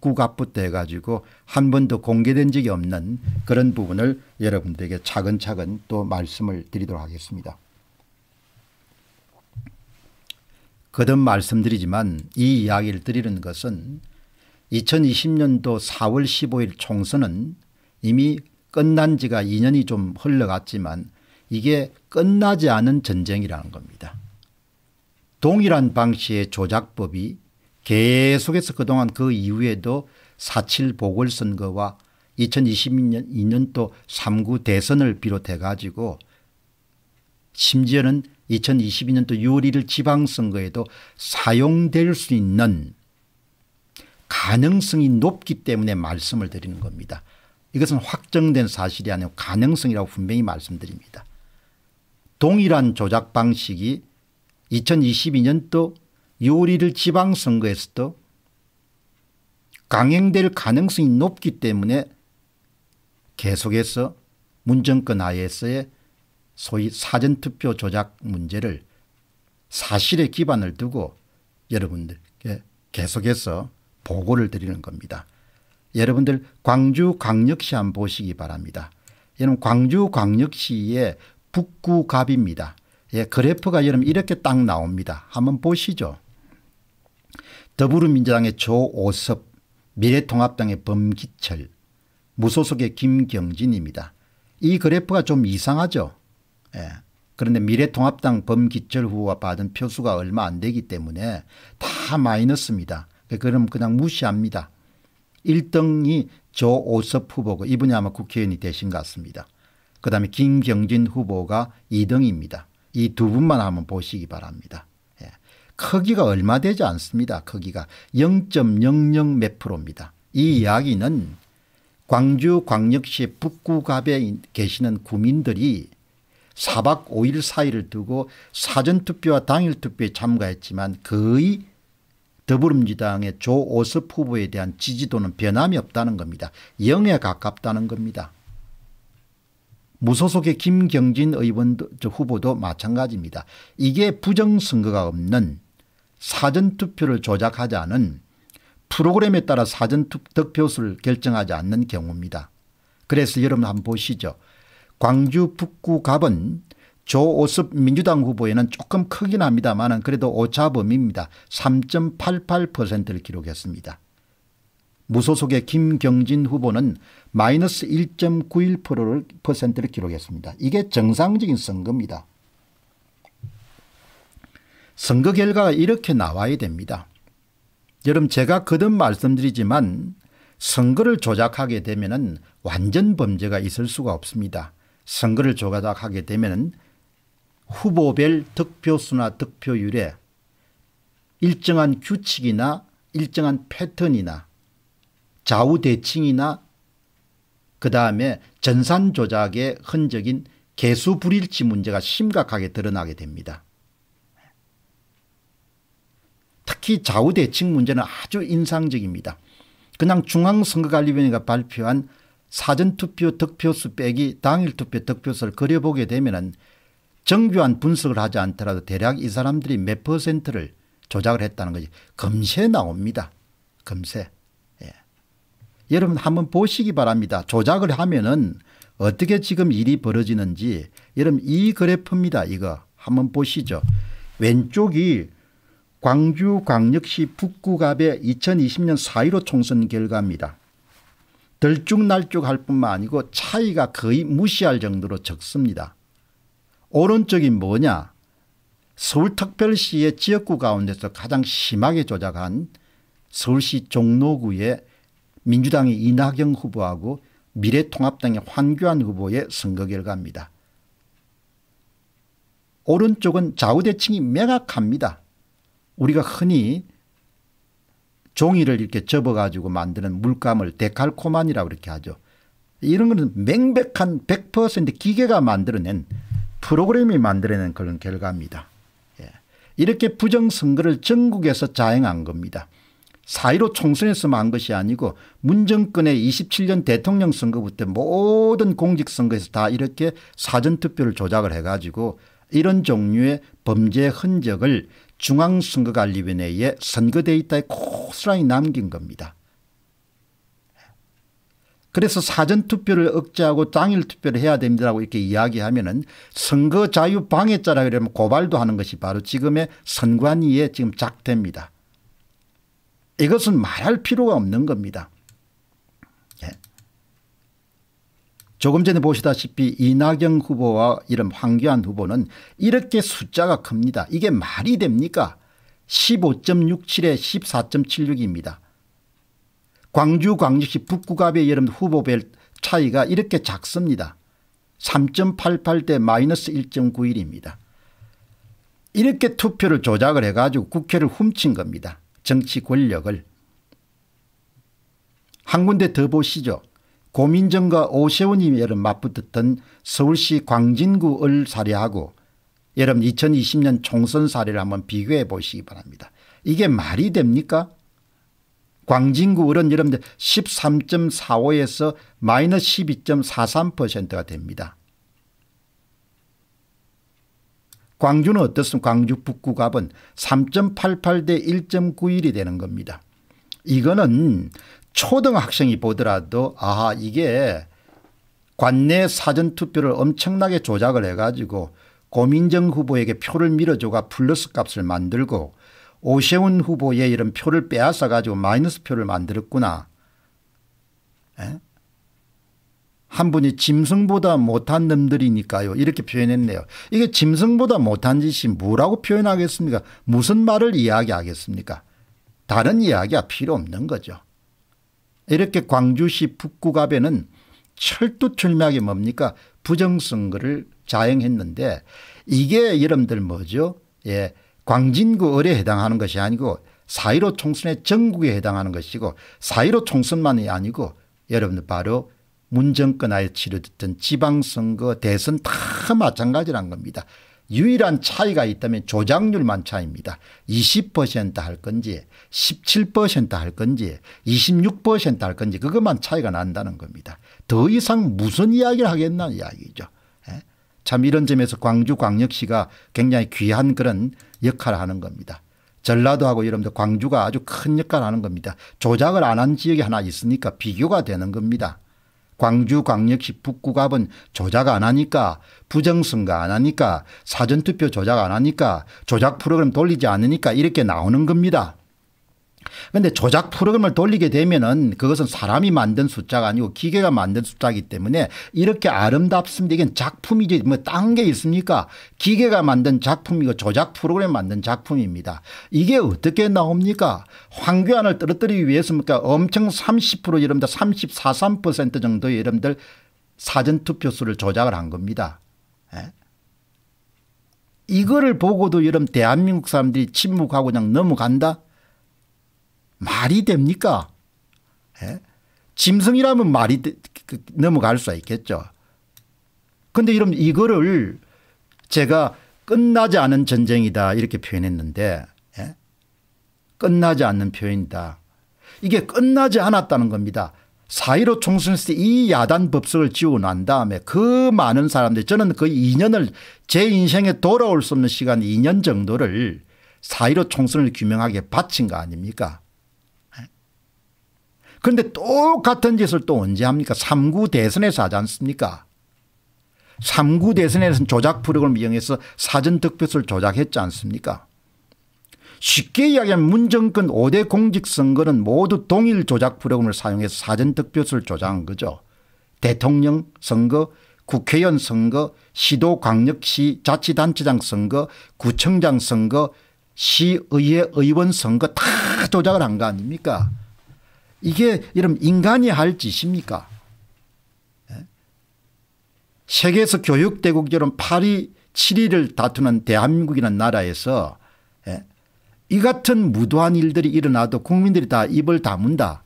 구악부터 해가지고 한 번도 공개된 적이 없는 그런 부분을 여러분들에게 차근차근 또 말씀을 드리도록 하겠습니다. 거듭 말씀드리지만 이 이야기를 드리는 것은 2020년도 4월 15일 총선은 이미 끝난 지가 2년이 좀 흘러갔지만 이게 끝나지 않은 전쟁이라는 겁니다. 동일한 방식의 조작법이 계속해서 그동안 그 이후에도 4.7 보궐선거와 2022년 2년도 3구 대선을 비롯해 가지고 심지어는 2022년도 6월 1일 지방선거에도 사용될 수 있는 가능성이 높기 때문에 말씀을 드리는 겁니다. 이것은 확정된 사실이 아니고 가능성이라고 분명히 말씀드립니다. 동일한 조작 방식이 2022년도 요리를 지방선거에서도 강행될 가능성이 높기 때문에 계속해서 문정권 하에서의 소위 사전투표 조작 문제를 사실에 기반을 두고 여러분들께 계속해서 보고를 드리는 겁니다. 여러분들 광주광역시 한 보시기 바랍니다. 여러분 광주광역시의 북구갑입니다. 예, 그래프가 여러분 이렇게 딱 나옵니다. 한번 보시죠. 더불어민주당의 조오섭 미래통합당의 범기철 무소속의 김경진입니다. 이 그래프가 좀 이상하죠. 예. 그런데 미래통합당 범기철 후보가 받은 표수가 얼마 안 되기 때문에 다 마이너스입니다. 그럼 그냥 무시합니다. 1등이 조오섭 후보고 이분이 아마 국회의원이 되신 것 같습니다. 그 다음에 김경진 후보가 2등입니다. 이 두 분만 한번 보시기 바랍니다. 크기가 얼마 되지 않습니다. 크기가 0.00 몇 프로입니다. 이 이야기는 광주 광역시 북구갑에 계시는 구민들이 4박 5일 사이를 두고 사전투표와 당일투표에 참가했지만 거의 더불어민주당의 조오섭 후보에 대한 지지도는 변함이 없다는 겁니다. 0에 가깝다는 겁니다. 무소속의 김경진 의원 후보도 마찬가지입니다. 이게 부정선거가 없는 사전투표를 조작하지 않은 프로그램에 따라 사전투표수를 결정하지 않는 경우입니다. 그래서 여러분 한번 보시죠. 광주 북구갑은 조오섭 민주당 후보에는 조금 크긴 합니다만 그래도 오차범위입니다. 3.88%를 기록했습니다. 무소속의 김경진 후보는 마이너스 1.91%를 기록했습니다. 이게 정상적인 선거입니다. 선거 결과가 이렇게 나와야 됩니다. 여러분 제가 거듭 말씀드리지만 선거를 조작하게 되면 완전 범죄가 있을 수가 없습니다. 선거를 조작하게 되면 후보별 득표수나 득표율에 일정한 규칙이나 일정한 패턴이나 좌우대칭이나 그 다음에 전산 조작의 흔적인 개수 불일치 문제가 심각하게 드러나게 됩니다. 특히 좌우 대칭 문제는 아주 인상적입니다. 그냥 중앙선거관리위원회가 발표한 사전투표 득표수 빼기 당일투표 득표수를 그려보게 되면 정교한 분석을 하지 않더라도 대략 이 사람들이 몇 퍼센트를 조작을 했다는 거지. 금세 나옵니다. 금세. 예. 여러분 한번 보시기 바랍니다. 조작을 하면은 어떻게 지금 일이 벌어지는지 여러분 이 그래프입니다. 이거 한번 보시죠. 왼쪽이 광주광역시 북구갑의 2020년 4.15 총선 결과입니다. 들쭉날쭉할 뿐만 아니고 차이가 거의 무시할 정도로 적습니다. 오른쪽이 뭐냐 서울특별시의 지역구 가운데서 가장 심하게 조작한 서울시 종로구의 민주당의 이낙연 후보하고 미래통합당의 환규환 후보의 선거 결과입니다. 오른쪽은 좌우대칭이 매각합니다. 우리가 흔히 종이를 이렇게 접어가지고 만드는 물감을 데칼코만이라고 그렇게 하죠. 이런 거는 맹백한 100% 기계가 만들어낸 프로그램이 만들어낸 그런 결과입니다. 예. 이렇게 부정선거를 전국에서 자행한 겁니다. 4.15 총선에서만 한 것이 아니고 문정권의 27년 대통령 선거부터 모든 공직선거에서 다 이렇게 사전투표를 조작을 해가지고 이런 종류의 범죄 흔적을 중앙선거관리위원회에 선거 데이터에 고스란히 남긴 겁니다. 그래서 사전투표를 억제하고 당일투표를 해야 됩니다라고 이렇게 이야기하면은 선거 자유 방해자라 그러면 고발도 하는 것이 바로 지금의 선관위의 지금 작태입니다. 이것은 말할 필요가 없는 겁니다. 조금 전에 보시다시피 이낙연 후보와 이런 황교안 후보는 이렇게 숫자가 큽니다. 이게 말이 됩니까 15.67에 14.76입니다. 광주 광역시 북구갑의 여름 후보별 차이가 이렇게 작습니다. 3.88대 마이너스 1.91입니다. 이렇게 투표를 조작을 해가지고 국회를 훔친 겁니다. 정치 권력을. 한 군데 더 보시죠. 고민정과 오세훈이 여름 맞붙었던 서울시 광진구을 사례하고 여러분 2020년 총선 사례를 한번 비교해 보시기 바랍니다. 이게 말이 됩니까? 광진구 을은 여러분들 13.45에서 마이너스 12.43%가 됩니다. 광주는 어떻습니까? 광주 북구갑은 3.88 대 1.91이 되는 겁니다. 이거는 초등학생이 보더라도 아 이게 관내 사전투표를 엄청나게 조작을 해가지고 고민정 후보에게 표를 밀어줘가 플러스 값을 만들고 오세훈 후보의 이런 표를 빼앗아 가지고 마이너스 표를 만들었구나. 에? 한 분이 짐승보다 못한 놈들이니까요. 이렇게 표현했네요. 이게 짐승보다 못한 짓이 뭐라고 표현하겠습니까? 무슨 말을 이야기하겠습니까? 다른 이야기가 필요 없는 거죠. 이렇게 광주시 북구갑에는 철두철미하게 뭡니까 부정선거를 자행했는데 이게 여러분들 뭐죠 예 광진구 을에 해당하는 것이 아니고 4.15 총선의 전국에 해당하는 것이고 4.15 총선만이 아니고 여러분들 바로 문정권 하에 치러졌던 지방선거 대선 다 마찬가지란 겁니다. 유일한 차이가 있다면 조작률만 차이입니다. 20%할 건지 17%할 건지 26%할 건지 그것만 차이가 난다는 겁니다. 더 이상 무슨 이야기를 하겠나 이야기죠. 예? 참 이런 점에서 광주광역시가 굉장히 귀한 그런 역할을 하는 겁니다. 전라도하고 여러분들 광주가 아주 큰 역할을 하는 겁니다. 조작을 안 한 지역이 하나 있으니까 비교가 되는 겁니다. 광주광역시 북구갑은 조작 안 하니까 부정선거 안 하니까 사전투표 조작 안 하니까 조작 프로그램 돌리지 않으니까 이렇게 나오는 겁니다. 그런데 조작 프로그램을 돌리게 되면은 그것은 사람이 만든 숫자가 아니고 기계가 만든 숫자이기 때문에 이렇게 아름답습니다. 이건 작품이지 뭐딴 게 있습니까? 기계가 만든 작품이고 조작 프로그램 만든 작품입니다. 이게 어떻게 나옵니까? 황교안을 떨어뜨리기 위해서 니까 엄청 30% 여러분들 34, 3% 정도의 여러분들 사전투표수를 조작을 한 겁니다. 에? 예? 이거를 보고도 여러분 대한민국 사람들이 침묵하고 그냥 넘어간다? 말이 됩니까? 예? 짐승이라면 말이 되, 그, 넘어갈 수 있겠죠. 근데 이런 이거를 제가 끝나지 않은 전쟁이다 이렇게 표현했는데 예? 끝나지 않는 표현이다. 이게 끝나지 않았다는 겁니다. 4.15 총선 시이 야단 법석을 지우고 난 다음에 그 많은 사람들 저는 그 2년을 제 인생에 돌아올 수 없는 시간 2년 정도를 4.15 총선을 규명하게 바친 거 아닙니까 그런데 똑같은 짓을 또 언제 합니까 3구 대선에서 하지 않습니까 3구 대선에서는 조작 프로그램 이용해서 사전득표수를 조작했지 않습니까 쉽게 이야기하면 문정권 5대 공직선거는 모두 동일 조작 프로그램을 사용해서 사전득표수를 조작한 거죠. 대통령 선거, 국회의원 선거, 시도 광역시 자치단체장 선거, 구청장 선거, 시의회 의원 선거 다 조작을 한 거 아닙니까 이게 이런 인간이 할 짓입니까? 예? 세계에서 교육대국처럼 8위 7위를 다투는 대한민국이라는 나라에서 예? 이 같은 무도한 일들이 일어나도 국민들이 다 입을 다문다.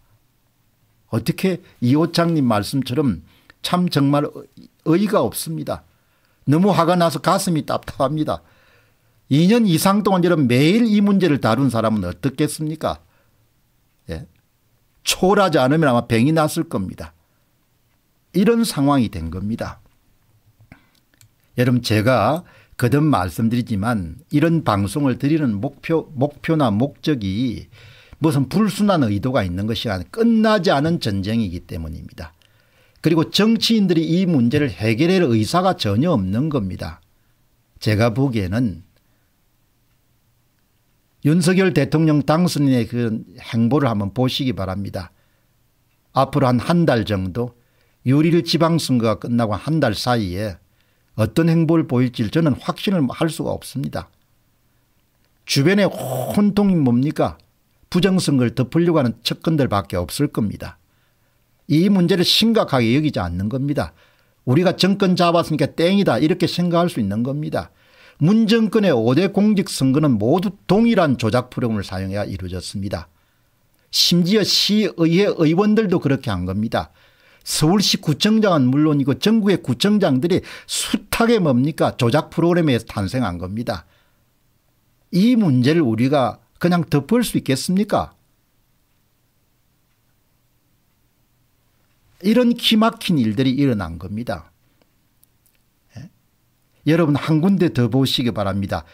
어떻게 이호창님 말씀처럼 참 정말 의의가 없습니다. 너무 화가 나서 가슴이 답답합니다. 2년 이상 동안 이런 매일 이 문제를 다룬 사람은 어떻겠습니까? 초월하지 않으면 아마 병이 났을 겁니다. 이런 상황이 된 겁니다. 여러분 제가 거듭 말씀드리지만 이런 방송을 드리는 목표, 목표나 목적이 무슨 불순한 의도가 있는 것이 아니라 끝나지 않은 전쟁이기 때문입니다. 그리고 정치인들이 이 문제를 해결할 의사가 전혀 없는 겁니다. 제가 보기에는 윤석열 대통령 당선인의 그 행보를 한번 보시기 바랍니다. 앞으로 한 한 달 정도 유리를 지방선거가 끝나고 한 달 사이에 어떤 행보를 보일지 저는 확신을 할 수가 없습니다. 주변에 혼통이 뭡니까 부정선거를 덮으려고 하는 측근들밖에 없을 겁니다. 이 문제를 심각하게 여기지 않는 겁니다. 우리가 정권 잡았으니까 땡이다 이렇게 생각할 수 있는 겁니다. 문정권의 5대 공직선거는 모두 동일한 조작 프로그램을 사용해야 이루어졌습니다. 심지어 시의회 의원들도 그렇게 한 겁니다. 서울시 구청장은 물론이고 전국의 구청장들이 숱하게 뭡니까 조작 프로그램에서 탄생한 겁니다. 이 문제를 우리가 그냥 덮을 수 있겠습니까 이런 기막힌 일들이 일어난 겁니다. 여러분 한 군데 더 보시기 바랍니다.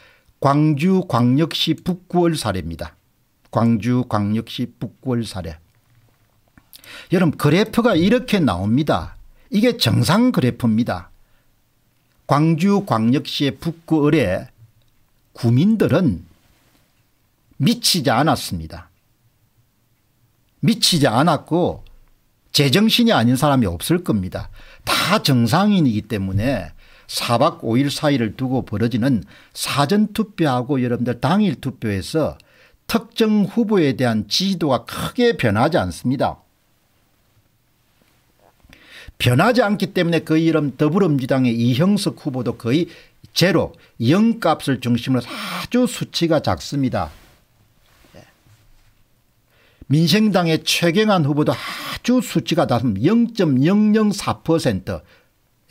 광주 광역시 북구월 사례입니다. 광주 광역시 북구월 사례. 여러분 그래프가 이렇게 나옵니다. 이게 정상 그래프입니다. 광주 광역시의 북구을에 구민들은 미치지 않았습니다. 미치지 않았고 제정신이 아닌 사람이 없을 겁니다. 다 정상인이기 때문에 4박 5일 사이를 두고 벌어지는 사전투표하고 여러분들 당일투표에서 특정 후보에 대한 지지도가 크게 변하지 않습니다. 변하지 않기 때문에 거 이름 더불어민주당의 이형석 후보도 거의 제로 0값을 중심으로 아주 수치가 작습니다. 민생당의 최경환 후보도 아주 수치가 낮음 0.004%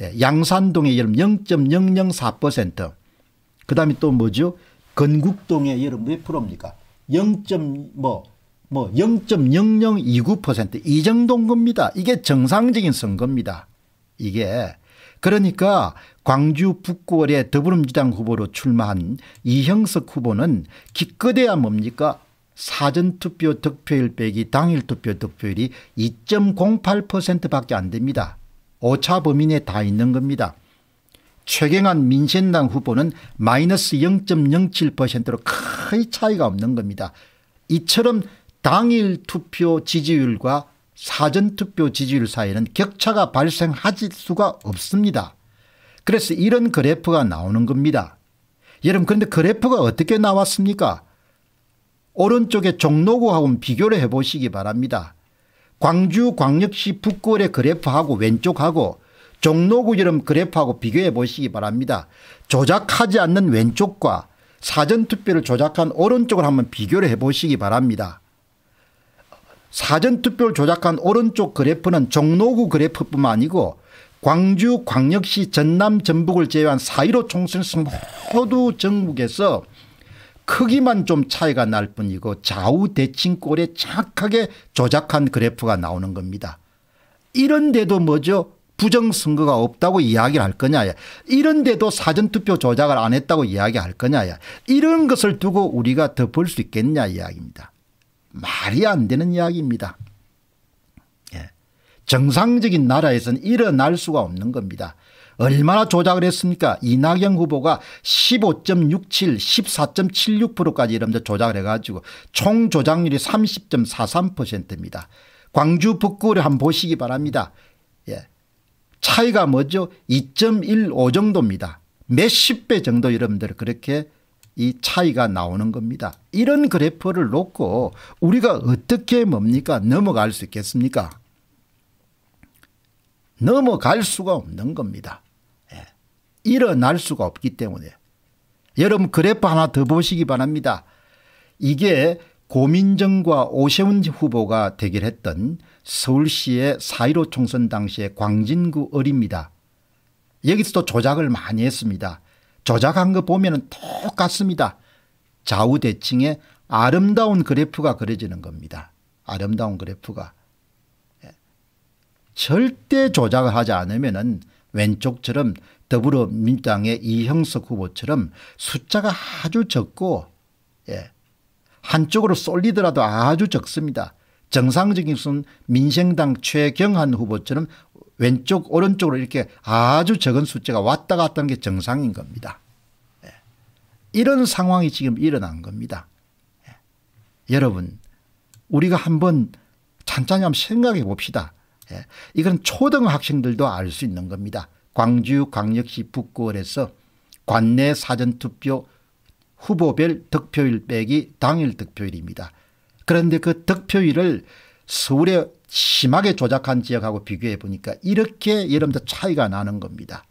예, 양산동의여름 0.004%그 다음에 또 뭐죠? 건국동에 여러몇 프로입니까? 0. 뭐, 뭐 0.0029%이 정도 겁니다. 이게 정상적인 선거입니다. 이게 그러니까 광주 북구월에 더불어민주당 후보로 출마한 이형석 후보는 기껏해야 뭡니까 사전투표 득표율 빼기 당일 투표 득표율이 2.08% 밖에 안 됩니다. 오차 범위 내에 다 있는 겁니다. 최경환 민생당 후보는 마이너스 0.07%로 거의 차이가 없는 겁니다. 이처럼 당일 투표 지지율과 사전투표 지지율 사이에는 격차가 발생하실 수가 없습니다. 그래서 이런 그래프가 나오는 겁니다. 여러분 그런데 그래프가 어떻게 나왔습니까? 오른쪽에 종로구하고 비교를 해보시기 바랍니다. 광주광역시 북골의 그래프하고 왼쪽하고 종로구처럼 그래프하고 비교해 보시기 바랍니다. 조작하지 않는 왼쪽과 사전투표를 조작한 오른쪽을 한번 비교를 해 보시기 바랍니다. 사전투표를 조작한 오른쪽 그래프는 종로구 그래프뿐만 아니고 광주, 광역시, 전남, 전북을 제외한 4.15 총선승 모두 전국에서 크기만 좀 차이가 날 뿐이고 좌우 대칭골에 정확하게 조작한 그래프가 나오는 겁니다. 이런데도 뭐죠? 부정선거가 없다고 이야기를 할 거냐. 이런데도 사전투표 조작을 안 했다고 이야기할 거냐. 이런 것을 두고 우리가 덮을 수 있겠냐 이야기입니다. 말이 안 되는 이야기입니다. 예. 정상적인 나라에서는 일어날 수가 없는 겁니다. 얼마나 조작을 했습니까? 이낙연 후보가 15.67, 14.76%까지 이러면서 조작을 해가지고 총 조작률이 30.43%입니다. 광주 북구를 한번 보시기 바랍니다. 예. 차이가 뭐죠? 2.15 정도입니다. 몇십 배 정도 여러분들 그렇게 이 차이가 나오는 겁니다. 이런 그래프를 놓고 우리가 어떻게 뭡니까 넘어갈 수 있겠습니까? 넘어갈 수가 없는 겁니다. 일어날 수가 없기 때문에 여러분 그래프 하나 더 보시기 바랍니다. 이게 고민정과 오세훈 후보가 대결했던 서울시의 4.15 총선 당시의 광진구 을입니다. 여기서도 조작을 많이 했습니다. 조작한 거 보면 똑같습니다. 좌우대칭의 아름다운 그래프가 그려지는 겁니다. 아름다운 그래프가. 예. 절대 조작을 하지 않으면 왼쪽처럼 더불어민주당의 이형석 후보처럼 숫자가 아주 적고 예. 한쪽으로 쏠리더라도 아주 적습니다. 정상적인 수는 민생당 최경환 후보처럼 왼쪽 오른쪽으로 이렇게 아주 적은 숫자가 왔다 갔다 하는 게 정상인 겁니다. 예. 이런 상황이 지금 일어난 겁니다. 예. 여러분 우리가 한번 잔잔히 한번 생각해 봅시다. 예. 이건 초등학생들도 알 수 있는 겁니다. 광주광역시 북구월에서 관내 사전투표 후보별 득표율 빼기 당일 득표율입니다. 그런데 그 득표율을 서울에 심하게 조작한 지역하고 비교해 보니까 이렇게 여러분들 차이가 나는 겁니다.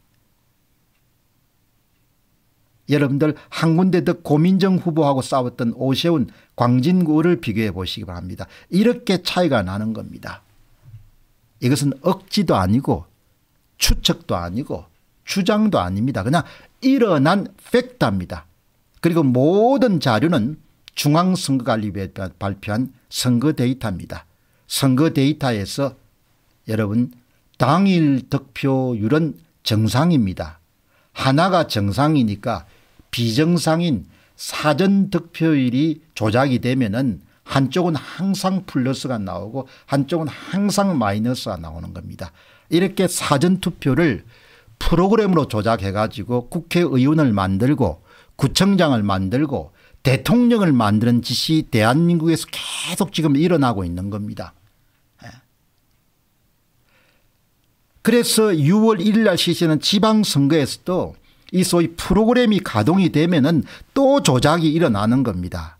여러분들 한 군데 더 고민정 후보하고 싸웠던 오세훈 광진구를 비교해 보시기 바랍니다. 이렇게 차이가 나는 겁니다. 이것은 억지도 아니고 추측도 아니고 주장도 아닙니다. 그냥 일어난 팩트입니다. 그리고 모든 자료는 중앙선거관리위에 발표한 선거 데이터입니다. 선거 데이터에서 여러분 당일 득표율은 정상입니다. 하나가 정상이니까 비정상인 사전 득표율이 조작이 되면은 한쪽은 항상 플러스가 나오고 한쪽은 항상 마이너스가 나오는 겁니다. 이렇게 사전투표를 프로그램으로 조작해 가지고 국회의원을 만들고 구청장을 만들고 대통령을 만드는 짓이 대한민국에서 계속 지금 일어나고 있는 겁니다. 예. 그래서 6월 1일 날 실시하는 지방선거에서도 이 소위 프로그램이 가동이 되면은 또 조작이 일어나는 겁니다.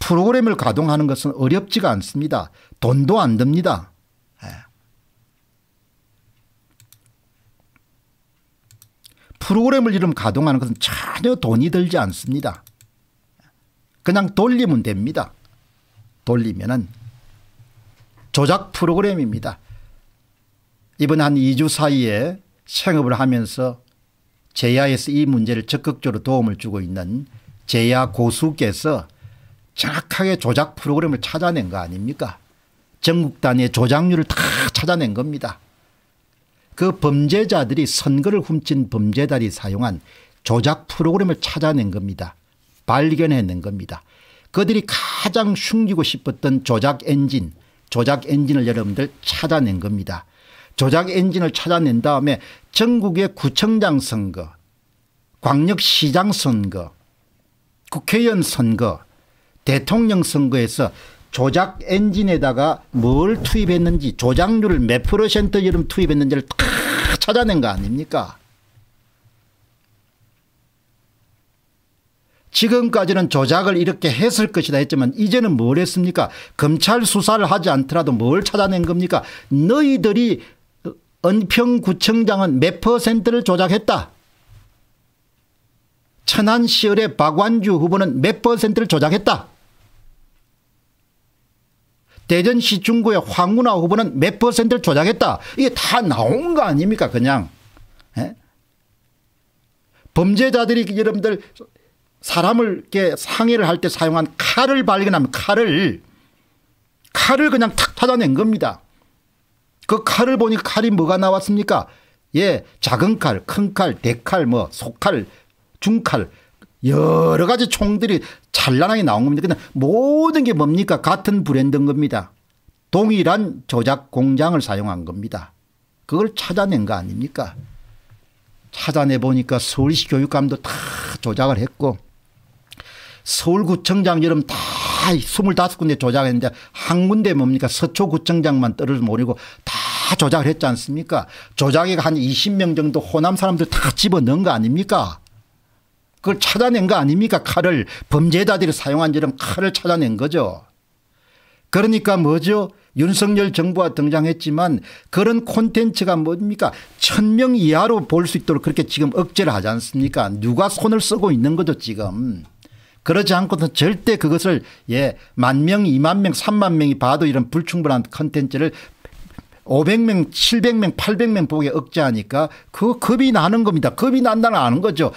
프로그램을 가동하는 것은 어렵지가 않습니다. 돈도 안 듭니다. 프로그램을 이름 가동하는 것은 전혀 돈이 들지 않습니다. 그냥 돌리면 됩니다. 돌리면은 조작 프로그램입니다. 이번 한 2주 사이에 생업을 하면서 제야에서 이 문제를 적극적으로 도움을 주고 있는 제야 고수께서 정확하게 조작 프로그램을 찾아낸 거 아닙니까? 전국 단위의 조작률을 다 찾아낸 겁니다. 그 범죄자들이 선거를 훔친 범죄자들이 사용한 조작 프로그램을 찾아낸 겁니다. 발견해낸 겁니다. 그들이 가장 숨기고 싶었던 조작 엔진 조작 엔진을 여러분들 찾아낸 겁니다. 조작 엔진을 찾아낸 다음에 전국의 구청장 선거 광역시장 선거 국회의원 선거 대통령 선거에서 조작 엔진에다가 뭘 투입했는지 조작률을 몇퍼센트 여름 투입했는지를 다 찾아낸 거 아닙니까? 지금까지는 조작을 이렇게 했을 것이다 했지만 이제는 뭘 했습니까? 검찰 수사를 하지 않더라도 뭘 찾아낸 겁니까? 너희들이 은평구청장은 몇 퍼센트를 조작했다. 천안시을의 박완주 후보는 몇 퍼센트를 조작했다. 대전시 중구의 황운하 후보는 몇 퍼센트를 조작했다. 이게 다 나온 거 아닙니까 그냥. 에? 예? 범죄자들이 여러분들 사람을 이렇게 상해를 할 때 사용한 칼을 발견하면 칼을 칼을 그냥 탁 찾아낸 겁니다. 그 칼을 보니 칼이 뭐가 나왔습니까? 예, 작은 칼, 큰 칼, 대칼, 뭐, 소칼, 중칼 여러 가지 총들이 찬란하게 나온 겁니다. 근데 모든 게 뭡니까? 같은 브랜드인 겁니다. 동일한 조작 공장을 사용한 겁니다. 그걸 찾아낸 거 아닙니까? 찾아내 보니까 서울시 교육감도 다 조작을 했고 서울구청장 여름 다 25군데 조작했는데 한 군데 뭡니까 서초구청장만 떨어져 모르고 다 조작을 했지 않습니까 조작이 한 20명 정도 호남 사람들 다 집어넣은 거 아닙니까 그걸 찾아낸 거 아닙니까? 칼을 범죄자들이 사용한 이런 칼을 찾아낸 거죠. 그러니까 뭐죠? 윤석열 정부가 등장했지만 그런 콘텐츠가 뭡니까? 천 명 이하로 볼 수 있도록 그렇게 지금 억제를 하지 않습니까? 누가 손을 쓰고 있는 거죠 지금. 그러지 않고는 절대 그것을 예, 만 명, 이만 명, 삼만 명이 봐도 이런 불충분한 콘텐츠를 500명, 700명, 800명 보게 억제하니까 그 겁이 나는 겁니다. 겁이 난다는 아는 거죠.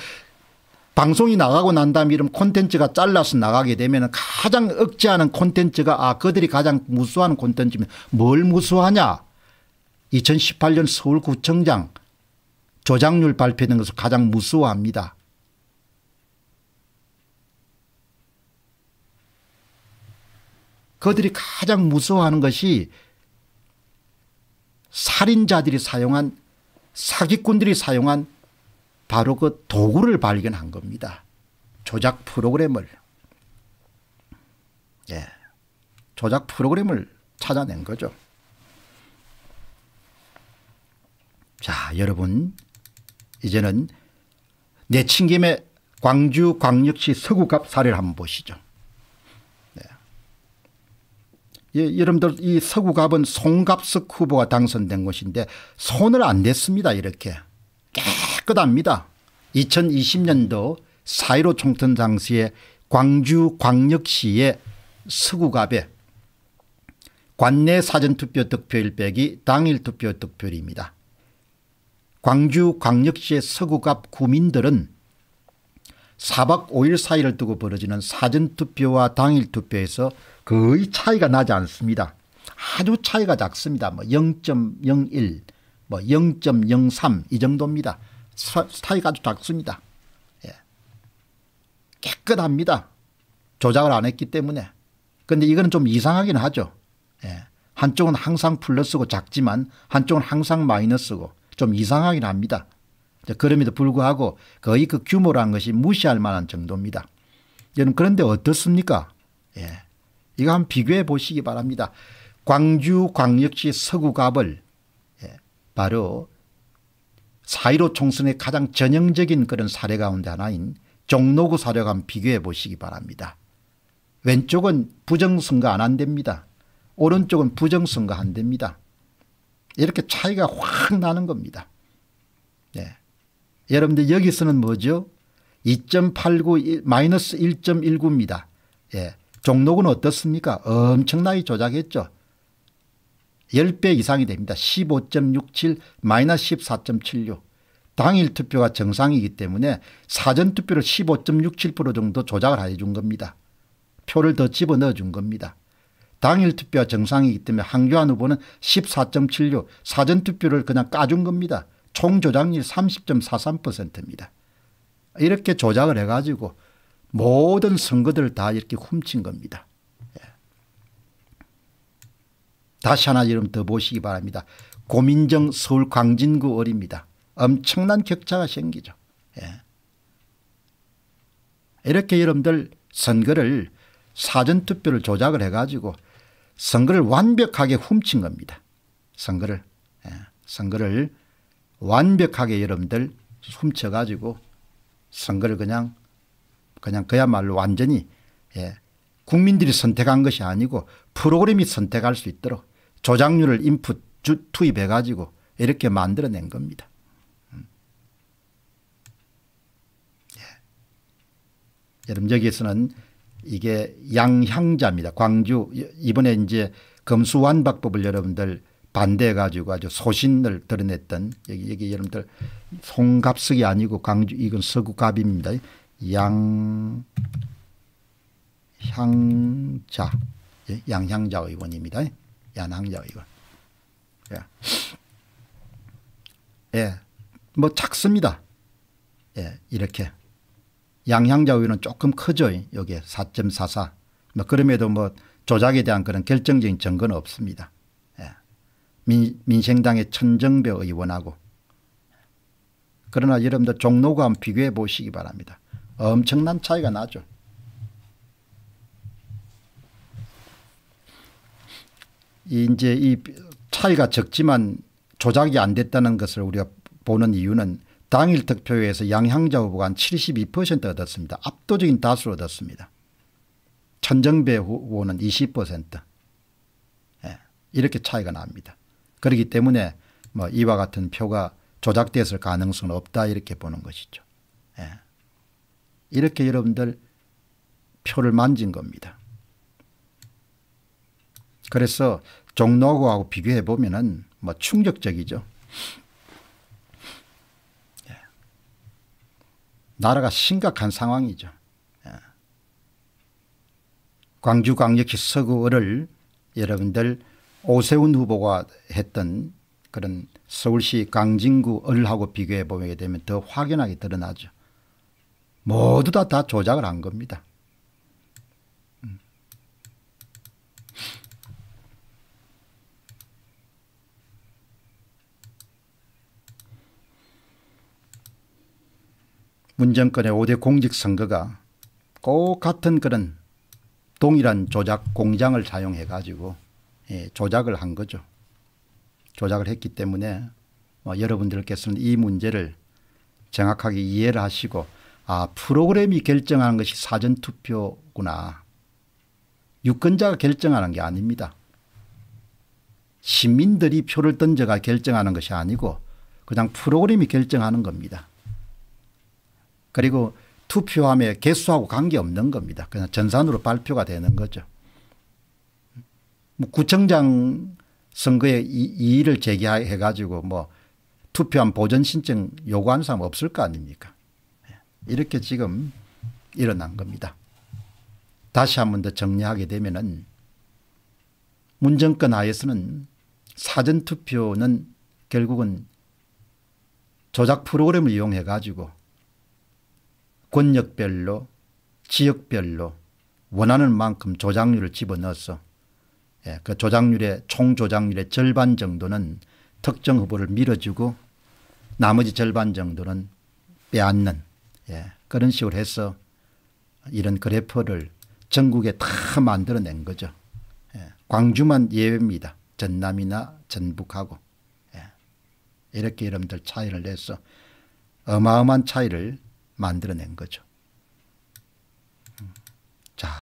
방송이 나가고 난 다음에 이런 콘텐츠가 잘라서 나가게 되면 가장 억제하는 콘텐츠가 아 그들이 가장 무수하는 콘텐츠면 뭘 무수하냐 2018년 서울구청장 조작률 발표된 것을 가장 무수합니다. 그들이 가장 무서워하는 것이 살인자들이 사용한 사기꾼들이 사용한 바로 그 도구를 발견한 겁니다. 조작 프로그램을. 예. 조작 프로그램을 찾아낸 거죠. 자, 여러분. 이제는 내친김에 광주 광역시 서구갑 사례를 한번 보시죠. 네. 예, 여러분들 이 서구갑은 송갑석 후보가 당선된 곳인데 손을 안 댔습니다. 이렇게. 깨 깨끗합니다. 2020년도 4.15 총선 당시에 광주 광역시의 서구갑에 관내 사전투표 득표일 빼기 당일 투표 득표율입니다. 광주 광역시의 서구갑 구민들은 4박 5일 사이를 두고 벌어지는 사전투표와 당일투표에서 거의 차이가 나지 않습니다. 아주 차이가 작습니다. 뭐 0.01, 뭐0.03 이 정도입니다. 스타일이 아주 작습니다. 예. 깨끗합니다. 조작을 안 했기 때문에. 근데 이거는 좀 이상하긴 하죠. 예. 한쪽은 항상 플러스고 작지만 한쪽은 항상 마이너스고 좀 이상하긴 합니다. 그럼에도 불구하고 거의 그규모라는 것이 무시할 만한 정도입니다. 여러분 그런데 어떻습니까? 예. 이거 한번 비교해 보시기 바랍니다. 광주광역시 서구갑을 예. 바로 4 1 5 총선의 가장 전형적인 그런 사례 가운데 하나인 종로구 사례관 비교해 보시기 바랍니다. 왼쪽은 부정선거 안 한답니다. 오른쪽은 부정선거 한답니다. 이렇게 차이가 확 나는 겁니다. 네. 여러분들 여기서는 뭐죠? 2.89 마이너스 1.19입니다. 예. 종로구는 어떻습니까? 엄청나게 조작했죠. 10배 이상이 됩니다. 15.67 마이너스 14.76 당일 투표가 정상이기 때문에 사전투표를 15.67% 정도 조작을 해준 겁니다. 표를 더 집어넣어 준 겁니다. 당일 투표가 정상이기 때문에 한교환 후보는 14.76 사전투표를 그냥 까준 겁니다. 총 조작률 30.43%입니다. 이렇게 조작을 해가지고 모든 선거들을 다 이렇게 훔친 겁니다. 다시 하나 여러분 더 보시기 바랍니다. 고민정 서울 광진구 어립니다. 엄청난 격차가 생기죠. 예. 이렇게 여러분들 선거를 사전투표를 조작을 해가지고 선거를 완벽하게 훔친 겁니다. 선거를 예. 선거를 완벽하게 여러분들 훔쳐가지고 선거를 그냥 그냥 그야말로 완전히 예. 국민들이 선택한 것이 아니고 프로그램이 선택할 수 있도록 조작률을 인풋 주, 투입해가지고 이렇게 만들어낸 겁니다. 음. 예. 여러분 여기에서는 이게 양향자입니다. 광주 이번에 이제 검수완박법을 여러분들 반대해가지고 아주 소신을 드러냈던 여기, 여기 여러분들 송갑석이 아니고 광주 이건 서구갑입니다. 양향자 예? 양향자 의원입니다. 야낭자 이건. 예. 예. 뭐 작습니다. 예, 이렇게. 양향자위는 조금 커져. 요기 4.44. 뭐 그럼에도 뭐 조작에 대한 그런 결정적인 증거는 없습니다. 예. 민, 민생당의 천정배 의원하고 그러나 여러분들 종로구함 비교해 보시기 바랍니다. 엄청난 차이가 나죠. 이제 이 차이가 적지만 조작이 안 됐다는 것을 우리가 보는 이유는 당일 득표에서 양향자 후보가 한 72% 얻었습니다. 압도적인 다수를 얻었습니다. 천정배 후보는 20% 예, 이렇게 차이가 납니다. 그렇기 때문에 뭐 이와 같은 표가 조작됐을 가능성은 없다 이렇게 보는 것이죠. 예. 이렇게 여러분들 표를 만진 겁니다. 그래서 종로구하고 비교해 보면은 뭐 충격적이죠. 예. 나라가 심각한 상황이죠. 예. 광주광역시 서구을 여러분들 오세훈 후보가 했던 그런 서울시 강진구 을하고 비교해 보게 되면 더 확연하게 드러나죠. 모두 다, 다 조작을 한 겁니다. 문정권의 5대 공직선거가 꼭 같은 그런 동일한 조작 공장을 사용해 가지고 예, 조작을 한 거죠. 조작을 했기 때문에 뭐 여러분들께서는 이 문제를 정확하게 이해를 하시고 아 프로그램이 결정하는 것이 사전투표구나. 유권자가 결정하는 게 아닙니다. 시민들이 표를 던져가 결정하는 것이 아니고 그냥 프로그램이 결정하는 겁니다. 그리고 투표함의 개수하고 관계없는 겁니다. 그냥 전산으로 발표가 되는 거죠. 뭐 구청장 선거에 이의를 제기해 가지고 뭐 투표함 보전 신청 요구하 사람 없을 거 아닙니까 예. 이렇게 지금 일어난 겁니다. 다시 한 번 더 정리하게 되면은 문정권 하에서는 사전투표는 결국은 조작 프로그램을 이용해 가지고 권역별로 지역별로 원하는 만큼 조작률을 집어넣어서 예, 그조작률의총조작률의 절반 정도는 특정 후보를 밀어주고 나머지 절반 정도는 빼앗는 예, 그런 식으로 해서 이런 그래프를 전국에 다 만들어낸 거죠. 예, 광주만 예외입니다. 전남이나 전북하고 예, 이렇게 여러분들 차이를 내서 어마어마한 차이를 만들어낸 거죠. 음. 자.